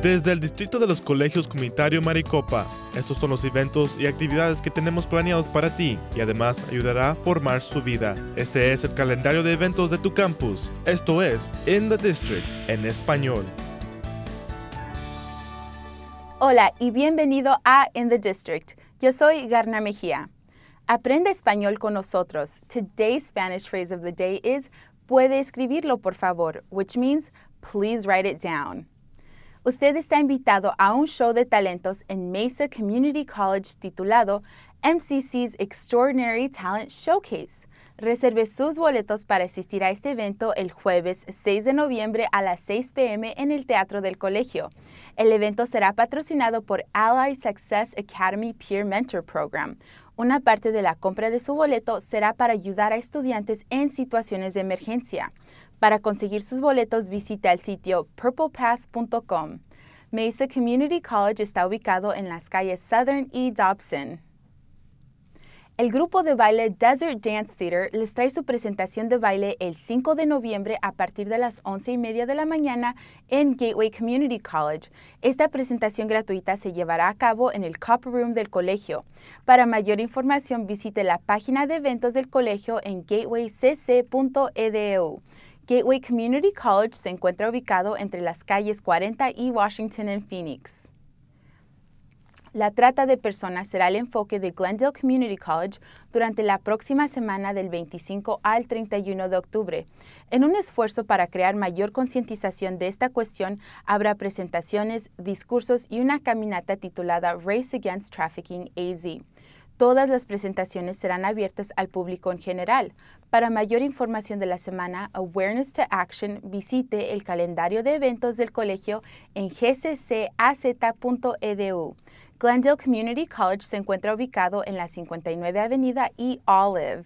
Desde el Distrito de los Colegios Comunitario Maricopa, estos son los eventos y actividades que tenemos planeados para ti y además ayudará a formar su vida. Este es el calendario de eventos de tu campus. Esto es In the District en español. Hola y bienvenido a In the District. Yo soy Garna Mejía. Aprende español con nosotros. Today's Spanish phrase of the day is puede escribirlo por favor, which means please write it down. Usted está invitado a un show de talentos en Mesa Community College titulado MCC's Extraordinary Talent Showcase. Reserve sus boletos para asistir a este evento el jueves 6 de noviembre a las 6 p.m. en el Teatro del Colegio. El evento será patrocinado por Ally Success Academy Peer Mentor Program. Una parte de la compra de su boleto será para ayudar a estudiantes en situaciones de emergencia. Para conseguir sus boletos visita el sitio purplepass.com. Mesa Community College está ubicado en las calles Southern y Dobson. El grupo de baile Desert Dance Theater les trae su presentación de baile el 5 de noviembre a partir de las 11 y media de la mañana en Gateway Community College. Esta presentación gratuita se llevará a cabo en el Copper Room del colegio. Para mayor información visite la página de eventos del colegio en gatewaycc.edu. Gateway Community College se encuentra ubicado entre las calles 40 y Washington en Phoenix. La trata de personas será el enfoque de Glendale Community College durante la próxima semana del 25 al 31 de octubre. En un esfuerzo para crear mayor concientización de esta cuestión, habrá presentaciones, discursos y una caminata titulada Race Against Trafficking AZ. Todas las presentaciones serán abiertas al público en general. Para mayor información de la semana Awareness to Action, visite el calendario de eventos del colegio en gccaz.edu. Glendale Community College se encuentra ubicado en la 59 Avenida y Olive.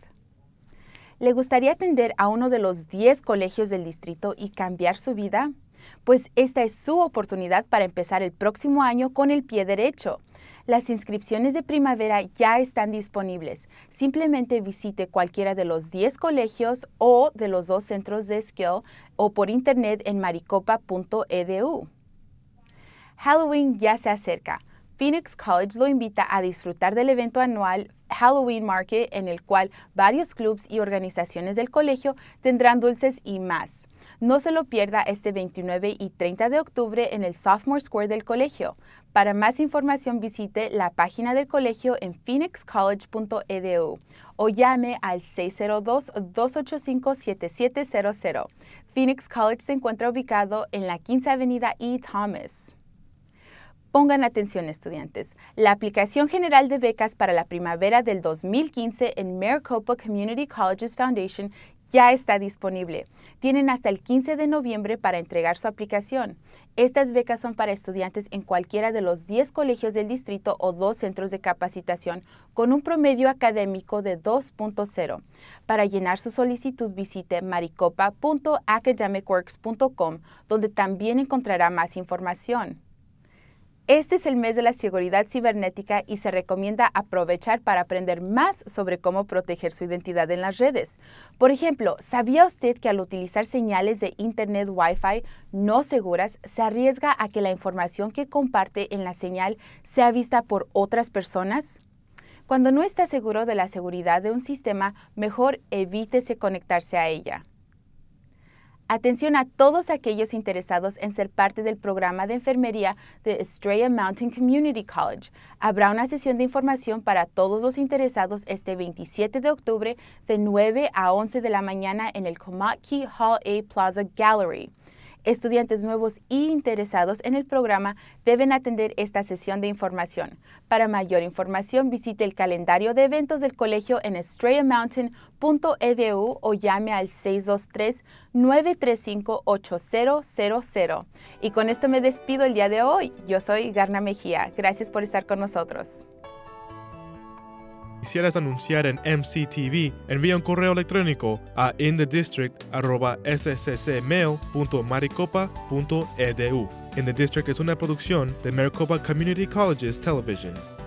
¿Le gustaría atender a uno de los 10 colegios del distrito y cambiar su vida? Pues esta es su oportunidad para empezar el próximo año con el pie derecho. Las inscripciones de primavera ya están disponibles. Simplemente visite cualquiera de los 10 colegios o de los dos centros de Skill o por internet en maricopa.edu. Halloween ya se acerca. Phoenix College lo invita a disfrutar del evento anual Halloween Market en el cual varios clubes y organizaciones del colegio tendrán dulces y más. No se lo pierda este 29 y 30 de octubre en el Sophomore Square del colegio. Para más información visite la página del colegio en phoenixcollege.edu o llame al 602-285-7700. Phoenix College se encuentra ubicado en la 15 Avenida E. Thomas. Pongan atención estudiantes. La aplicación general de becas para la primavera del 2015 en Maricopa Community Colleges Foundation ya está disponible. Tienen hasta el 15 de noviembre para entregar su aplicación. Estas becas son para estudiantes en cualquiera de los 10 colegios del distrito o dos centros de capacitación con un promedio académico de 2.0. Para llenar su solicitud visite maricopa.academicworks.com donde también encontrará más información. Este es el mes de la seguridad cibernética y se recomienda aprovechar para aprender más sobre cómo proteger su identidad en las redes. Por ejemplo, ¿sabía usted que al utilizar señales de Internet Wi-Fi no seguras, se arriesga a que la información que comparte en la señal sea vista por otras personas? Cuando no está seguro de la seguridad de un sistema, mejor evítese conectarse a ella. Atención a todos aquellos interesados en ser parte del programa de enfermería de Estrella Mountain Community College. Habrá una sesión de información para todos los interesados este 27 de octubre de 9 a 11 de la mañana en el Key Hall A Plaza Gallery. Estudiantes nuevos y interesados en el programa deben atender esta sesión de información. Para mayor información, visite el calendario de eventos del colegio en estrellamountain.edu o llame al 623-935-8000. Y con esto me despido el día de hoy. Yo soy Garna Mejía. Gracias por estar con nosotros quisieras anunciar en MCTV, envía un correo electrónico a inthedistrict.sccmail.maricopa.edu. In the District es una producción de Maricopa Community Colleges Television.